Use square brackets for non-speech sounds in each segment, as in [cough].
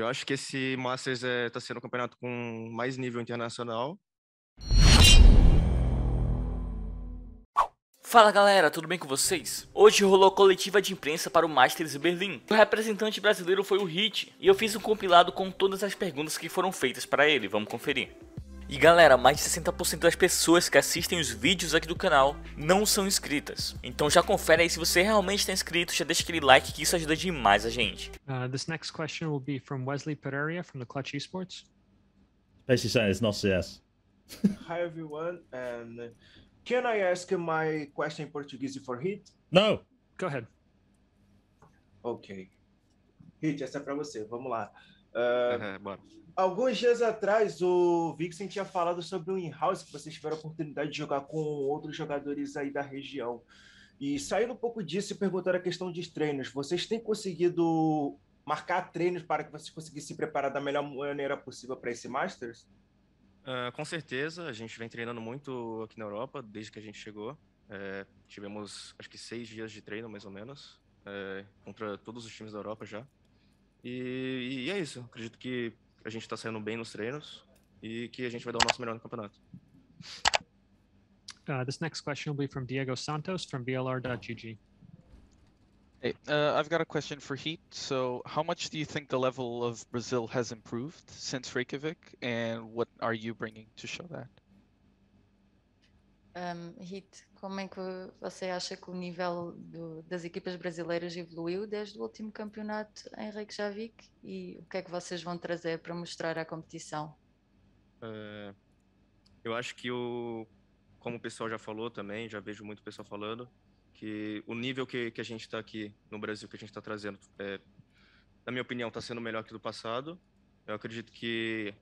Eu acho que esse Masters está eh, é, sendo um campeonato com mais nível internacional. Fala galera, tudo bem com vocês? Hoje rolou coletiva de imprensa para o Masters Berlim. O representante brasileiro foi o Hit, e eu fiz um compilado com todas as perguntas que foram feitas para ele, vamos conferir. E galera, mais de 60% das pessoas que assistem os vídeos aqui do canal não são inscritas. Então já confere aí se você realmente está inscrito, já deixa aquele like que isso ajuda demais a gente. Uh, this next question will be from Wesley Pereira from the Clutch Esports. Basically saying it's not CS. Hi everyone, and can I ask my question in Portuguese for hit? No. Go ahead. Okay. Hit, essa é para você, vamos lá. Uh, [laughs] alguns dias atrás, o Vixen tinha falado sobre o in-house, que vocês tiveram a oportunidade de jogar com outros jogadores aí da região. E saindo um pouco disso e perguntar a questão de treinos, vocês têm conseguido marcar treinos para que vocês conseguissem se preparar da melhor maneira possível para esse Masters? Uh, com certeza, a gente vem treinando muito aqui na Europa desde que a gente chegou. É, tivemos acho que seis dias de treino, mais ou menos, é, contra todos os times da Europa já. E, e é isso. Acredito que a gente está saindo bem nos treinos e que a gente vai dar o nosso melhor no campeonato. Uh, this next question will be from Diego Santos from VLR.gg. Hey, uh, I've got a question for Heat. So, how much do you think the level of Brazil has improved since Reykjavik, and what are you bringing to show that? Um, Hit, como é que você acha que o nível do, das equipas brasileiras evoluiu desde o último campeonato em Reykjavik e o que é que vocês vão trazer para mostrar à competição? Uh, eu acho que o, como o pessoal já falou também, já vejo muito pessoal falando, que o nível que, que a gente está aqui no Brasil, que a gente está trazendo, é, na minha opinião, está sendo melhor que do passado. Eu acredito que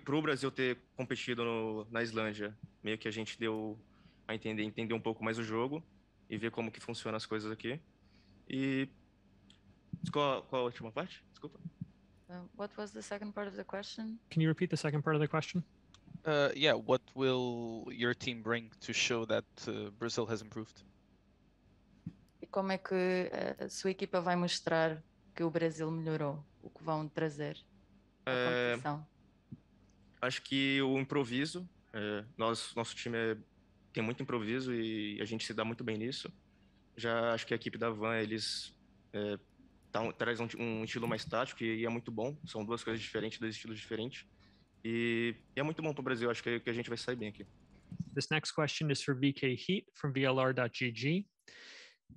para o Brasil ter competido no, na Islândia, meio que a gente deu a entender, entender um pouco mais o jogo e ver como que funcionam as coisas aqui. E qual, qual a última parte? Desculpa. Uh, what was the second part of the question? Can you repeat the second part of the question? Uh, yeah, what will your team bring to show that uh, Brazil has improved? E como é que uh, a sua equipa vai mostrar que o Brasil melhorou? O que vão trazer à é, competição? Acho que o improviso, é, nosso time é, tem muito improviso e a gente se dá muito bem nisso. Já acho que a equipe da Van, eles é, tá, traz um, um, estilo mais tático e, e, é muito bom. São duas coisas diferentes, dois estilos diferentes. E, e é muito bom para o Brasil, acho que, que a gente vai sair bem aqui. This next question is for VK Heat from VLR.gg.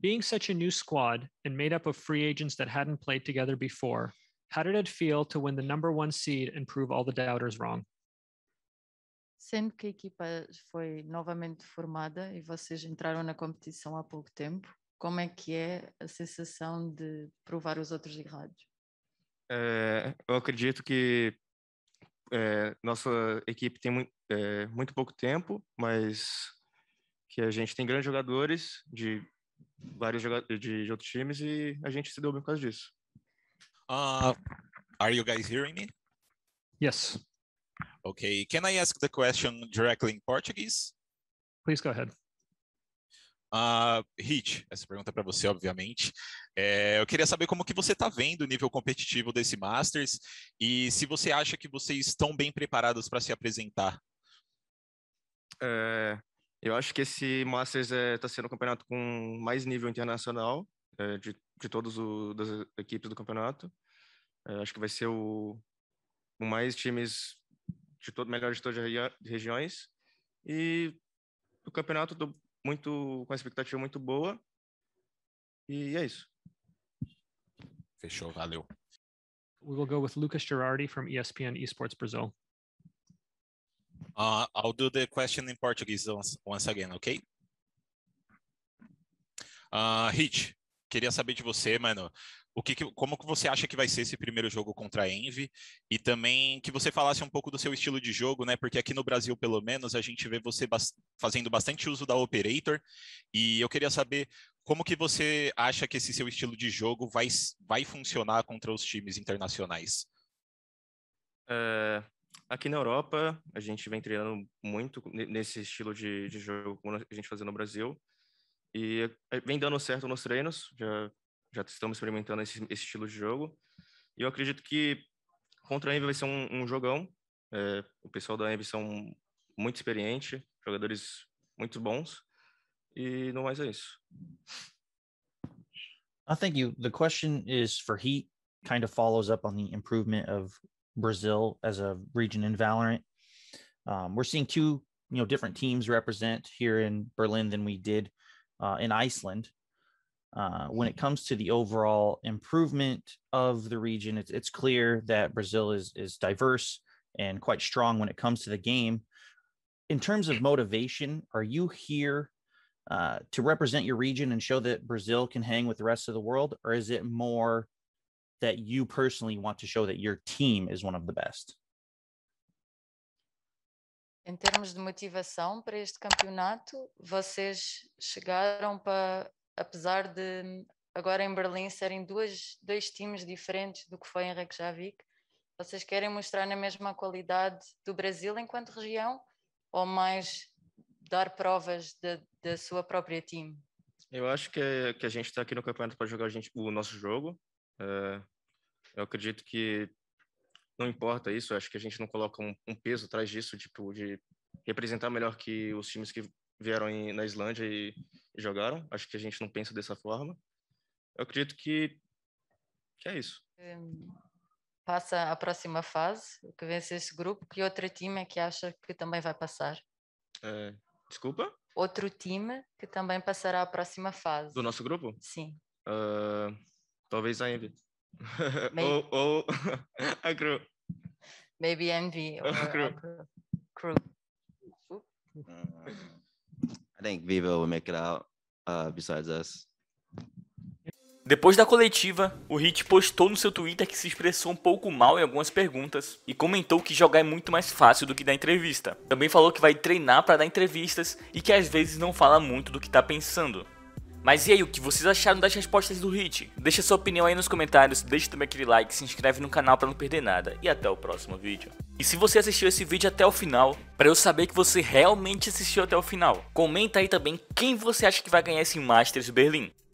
Being such a new squad and made up of free agents that hadn't played together before, how did it feel to win the number one seed and prove all the doubters wrong? Sendo que a equipa foi novamente formada e vocês entraram na competição há pouco tempo, como é que é a sensação de provar os outros errados? É, eu acredito que é, nossa equipe tem muito, é, eh, muito pouco tempo, mas que a gente tem grandes jogadores de vários jogadores de, de, outros times e a gente se deu bem por causa disso. Uh, are you guys hearing me? Yes. Okay, can I ask the question directly in Portuguese? Please go ahead. Uh, ah, Hit, essa pergunta é para você, obviamente. É, eu queria saber como que você está vendo o nível competitivo desse Masters e se você acha que vocês estão bem preparados para se apresentar. É, eu acho que esse Masters está é, tá sendo o um campeonato com mais nível internacional é, de, de todas as equipes do campeonato. É, acho que vai ser o, o mais times gestor, melhor de, todas as regiões. E o campeonato do, muito com a expectativa muito boa. E é isso. Fechou, valeu. We will go with Lucas Gerardi from ESPN Esports Brazil. Uh, I'll do the question in Portuguese once, once again, okay? Uh, Rich, queria saber de você, mano o que, como que você acha que vai ser esse primeiro jogo contra a Envy e também que você falasse um pouco do seu estilo de jogo, né? Porque aqui no Brasil, pelo menos, a gente vê você bas fazendo bastante uso da Operator e eu queria saber como que você acha que esse seu estilo de jogo vai, vai funcionar contra os times internacionais? É, aqui na Europa, a gente vem treinando muito nesse estilo de, de jogo que a gente fazia no Brasil e é, vem dando certo nos treinos, já já estamos experimentando esse, esse estilo de jogo. E eu acredito que contra a Envy vai ser um, um jogão. É, o pessoal da Envy são muito experiente, jogadores muito bons. E no mais é isso. I thank you. The question is for Heat, kind of follows up on the improvement of Brazil as a region in Valorant. Um, we're seeing two, you know, different teams represent here in Berlin than we did uh, in Iceland. Uh, when it comes to the overall improvement of the region, it's, it's clear that Brazil is, is diverse and quite strong when it comes to the game. In terms of motivation, are you here uh, to represent your region and show that Brazil can hang with the rest of the world? Or is it more that you personally want to show that your team is one of the best? Em termos de motivação para este campeonato, vocês chegaram para apesar de agora em Berlim serem duas, dois times diferentes do que foi em Reykjavik, vocês querem mostrar na mesma qualidade do Brasil enquanto região ou mais dar provas da sua própria time? Eu acho que, que a gente está aqui no campeonato para jogar gente, o nosso jogo. É, eu acredito que não importa isso, acho que a gente não coloca um, um, peso atrás disso, tipo, de representar melhor que os times que vieram em, na Islândia e jogaram. Acho que a gente não pensa dessa forma. Eu acredito que, que é isso. Eh, passa a próxima fase, que vence esse grupo. Que outro time é que acha que também vai passar? É, desculpa? Outro time que também passará a próxima fase. Do nosso grupo? Sim. Uh, talvez a Envy. [laughs] Maybe... ou, ou [laughs] a Crew. Maybe Envy. [laughs] Ou a Crew. crew. Uh, think Viva will make it out uh, besides us. Depois da coletiva, o Hit postou no seu Twitter que se expressou um pouco mal em algumas perguntas e comentou que jogar é muito mais fácil do que dar entrevista. Também falou que vai treinar para dar entrevistas e que às vezes não fala muito do que está pensando. Mas e aí, o que vocês acharam das respostas do Hit? Deixa sua opinião aí nos comentários, deixa também aquele like, se inscreve no canal para não perder nada e até o próximo vídeo. E se você assistiu esse vídeo até o final, para eu saber que você realmente assistiu até o final, comenta aí também quem você acha que vai ganhar esse Masters Berlim.